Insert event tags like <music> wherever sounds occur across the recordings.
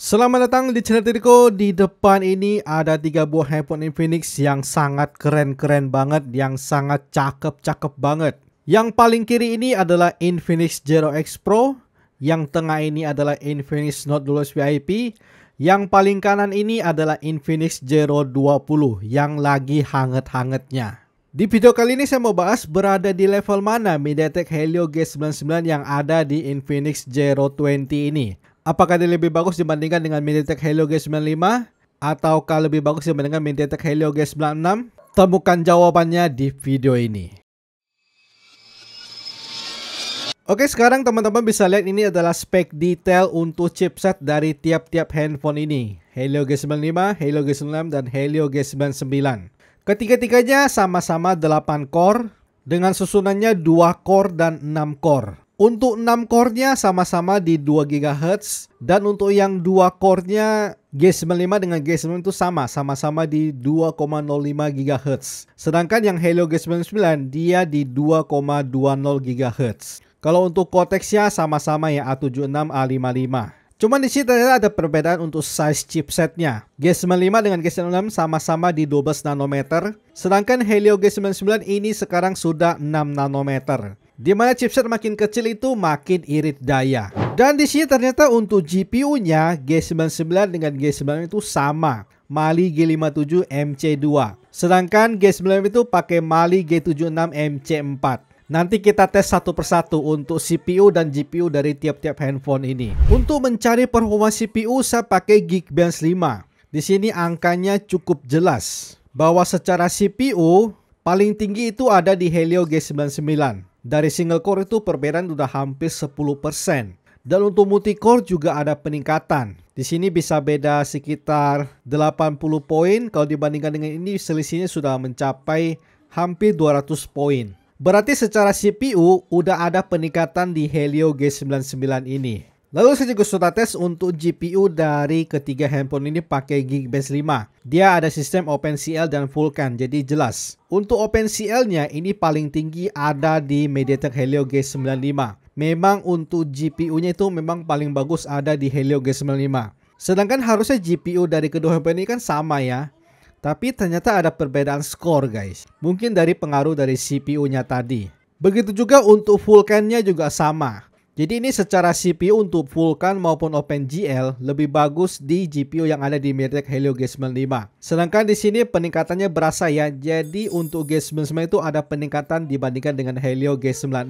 Selamat datang di channel Tiriko. Di depan ini ada tiga buah handphone Infinix yang sangat keren-keren banget, yang sangat cakep-cakep banget. Yang paling kiri ini adalah Infinix Zero X Pro, yang tengah ini adalah Infinix Note 2 VIP, yang paling kanan ini adalah Infinix Zero 20 yang lagi hangat-hangatnya. Di video kali ini saya mau bahas berada di level mana MediaTek Helio G99 yang ada di Infinix Zero 20 ini. Apakah dia lebih bagus dibandingkan dengan MediaTek Helio G95? Ataukah lebih bagus dibandingkan MediaTek Helio G96? Temukan jawabannya di video ini. Oke sekarang teman-teman bisa lihat ini adalah spek detail untuk chipset dari tiap-tiap handphone ini Helio G95, Helio G96, dan Helio G99 Ketiga-tiganya sama-sama 8 core dengan susunannya 2 core dan 6 core untuk 6 core-nya sama-sama di 2 GHz dan untuk yang 2 core-nya G95 dengan g 95 itu sama, sama-sama di 2,05 GHz. Sedangkan yang Helio G99 dia di 2,20 GHz. Kalau untuk Cortex-nya sama-sama ya A76 A55. Cuman di sini ternyata ada perbedaan untuk size chipsetnya. G95 dengan G96 sama-sama di 12 nanometer, sedangkan Helio G99 ini sekarang sudah 6 nanometer di mana chipset makin kecil itu makin irit daya. Dan di sini ternyata untuk GPU-nya G99 dengan G9 itu sama, Mali G57 MC2. Sedangkan G9 itu pakai Mali G76 MC4. Nanti kita tes satu persatu untuk CPU dan GPU dari tiap-tiap handphone ini. Untuk mencari performa CPU, saya pakai Geekbench 5. Di sini angkanya cukup jelas bahwa secara CPU paling tinggi itu ada di Helio G99 dari single core itu perbedaan sudah hampir 10%. Dan untuk multi core juga ada peningkatan. Di sini bisa beda sekitar 80 poin. Kalau dibandingkan dengan ini selisihnya sudah mencapai hampir 200 poin. Berarti secara CPU udah ada peningkatan di Helio G99 ini. Lalu saya juga sudah tes untuk GPU dari ketiga handphone ini pakai Geekbench 5. Dia ada sistem OpenCL dan Vulkan, jadi jelas. Untuk OpenCL-nya ini paling tinggi ada di MediaTek Helio G95. Memang untuk GPU-nya itu memang paling bagus ada di Helio G95. Sedangkan harusnya GPU dari kedua handphone ini kan sama ya. Tapi ternyata ada perbedaan skor guys. Mungkin dari pengaruh dari CPU-nya tadi. Begitu juga untuk Vulkan-nya juga sama jadi ini secara CPU untuk Vulkan maupun OpenGL lebih bagus di GPU yang ada di MediaTek Helio G95. Sedangkan di sini peningkatannya berasa ya. Jadi untuk g 99 itu ada peningkatan dibandingkan dengan Helio G96.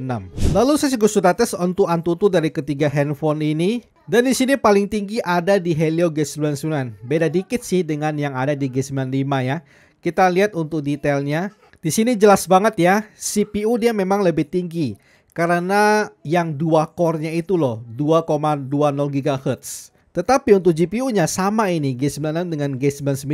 Lalu saya juga sudah tes untuk Antutu dari ketiga handphone ini. Dan di sini paling tinggi ada di Helio G99. Beda dikit sih dengan yang ada di G95 ya. Kita lihat untuk detailnya. Di sini jelas banget ya, CPU dia memang lebih tinggi karena yang dua core-nya itu loh 2,20 GHz. Tetapi untuk GPU-nya sama ini G96 dengan G99.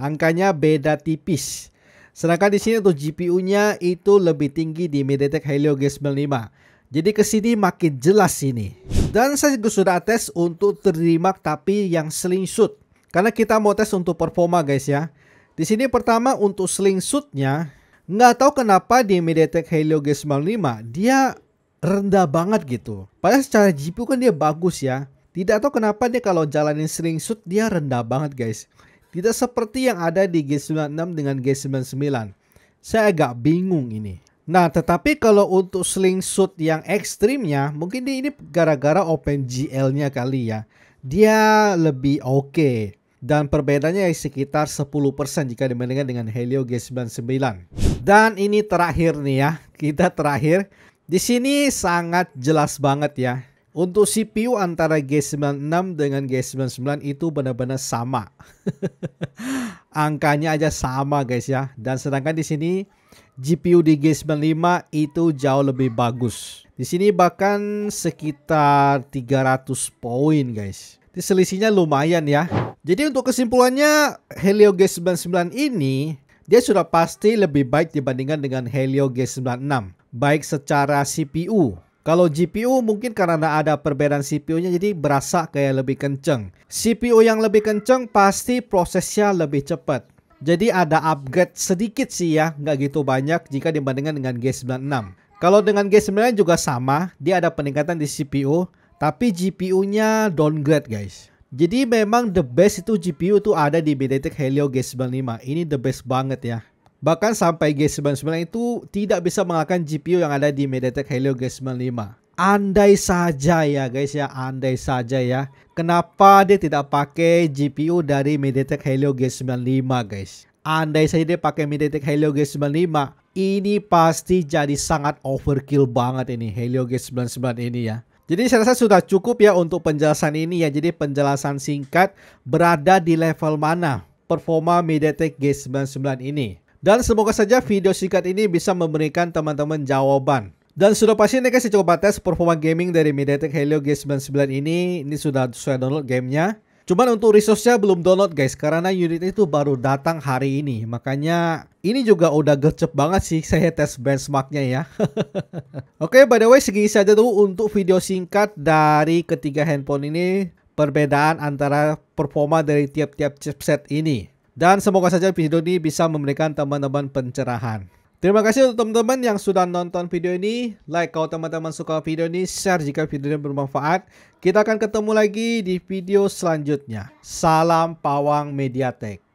Angkanya beda tipis. Sedangkan di sini untuk GPU-nya itu lebih tinggi di MediaTek Helio G95. Jadi ke sini makin jelas ini. Dan saya juga sudah tes untuk terima tapi yang slingshot. Karena kita mau tes untuk performa guys ya. Di sini pertama untuk shootnya nggak tahu kenapa di MediaTek Helio G95 dia rendah banget gitu. Padahal secara GPU kan dia bagus ya. Tidak tahu kenapa dia kalau jalanin sering shoot dia rendah banget guys. Tidak seperti yang ada di G96 dengan G99. Saya agak bingung ini. Nah, tetapi kalau untuk slingshot yang ekstrimnya, mungkin ini gara-gara OpenGL-nya kali ya. Dia lebih oke. Okay dan perbedaannya sekitar 10% jika dibandingkan dengan Helio G99. Dan ini terakhir nih ya, kita terakhir. Di sini sangat jelas banget ya. Untuk CPU antara G96 dengan G99 itu benar-benar sama. <laughs> Angkanya aja sama guys ya. Dan sedangkan di sini GPU di G95 itu jauh lebih bagus. Di sini bahkan sekitar 300 poin guys. Di selisihnya lumayan ya. Jadi untuk kesimpulannya, Helio G99 ini dia sudah pasti lebih baik dibandingkan dengan Helio G96, baik secara CPU. Kalau GPU mungkin karena ada perbedaan CPU-nya jadi berasa kayak lebih kenceng. CPU yang lebih kenceng pasti prosesnya lebih cepat. Jadi ada upgrade sedikit sih ya, nggak gitu banyak jika dibandingkan dengan G96. Kalau dengan G99 juga sama, dia ada peningkatan di CPU, tapi GPU-nya downgrade guys. Jadi memang the best itu GPU itu ada di MediaTek Helio G95. Ini the best banget ya. Bahkan sampai G99 itu tidak bisa mengalahkan GPU yang ada di MediaTek Helio G95. Andai saja ya guys ya, andai saja ya. Kenapa dia tidak pakai GPU dari MediaTek Helio G95 guys? Andai saja dia pakai MediaTek Helio G95, ini pasti jadi sangat overkill banget ini Helio G99 ini ya jadi saya rasa sudah cukup ya untuk penjelasan ini ya. Jadi penjelasan singkat berada di level mana performa MediaTek G99 ini. Dan semoga saja video singkat ini bisa memberikan teman-teman jawaban. Dan sudah pasti ini guys coba tes performa gaming dari MediaTek Helio G99 ini. Ini sudah saya download gamenya. Cuman untuk resource-nya belum download guys karena unit itu baru datang hari ini. Makanya ini juga udah gercep banget sih <laughs> saya tes benchmarknya ya. <laughs> Oke, okay, by the way segini saja tuh untuk video singkat dari ketiga handphone ini perbedaan antara performa dari tiap-tiap chipset ini. Dan semoga saja video ini bisa memberikan teman-teman pencerahan. Terima kasih untuk teman-teman yang sudah nonton video ini. Like kalau teman-teman suka video ini, share jika video ini bermanfaat. Kita akan ketemu lagi di video selanjutnya. Salam Pawang Mediatek.